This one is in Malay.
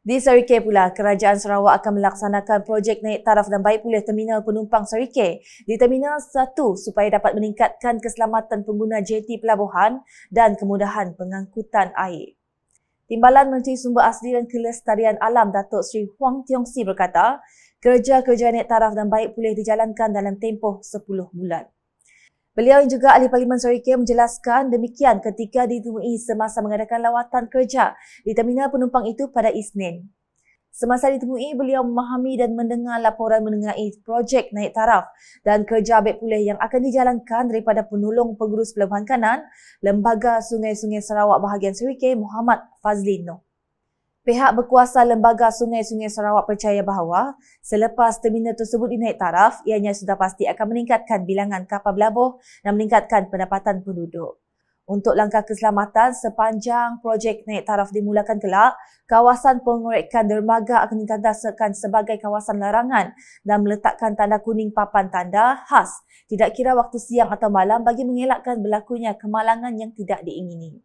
Di Serike pula, Kerajaan Sarawak akan melaksanakan projek naik taraf dan baik pulih terminal penumpang Serike di Terminal 1 supaya dapat meningkatkan keselamatan pengguna JT pelabuhan dan kemudahan pengangkutan air. Timbalan Menteri Sumber Asli dan Kelestarian Alam Datuk Sri Huang Tiong Si berkata, kerja-kerja naik taraf dan baik pulih dijalankan dalam tempoh 10 bulan. Beliau yang juga ahli parlimen Zorike menjelaskan demikian ketika ditemui semasa mengadakan lawatan kerja di terminal penumpang itu pada Isnin. Semasa ditemui, beliau memahami dan mendengar laporan mengenai projek naik taraf dan kerja abad pulih yang akan dijalankan daripada penolong pengurus pelabuhan kanan, Lembaga Sungai-Sungai Sarawak Bahagian Serikai Muhammad Fazlin Noh. Pihak berkuasa Lembaga Sungai-Sungai Sarawak percaya bahawa selepas terminal tersebut dinaik taraf, ianya sudah pasti akan meningkatkan bilangan kapal belabuh dan meningkatkan pendapatan penduduk. Untuk langkah keselamatan sepanjang projek naik taraf dimulakan kelak, kawasan pengorekan dermaga akan ditandaskan sebagai kawasan larangan dan meletakkan tanda kuning papan tanda khas tidak kira waktu siang atau malam bagi mengelakkan berlakunya kemalangan yang tidak diingini.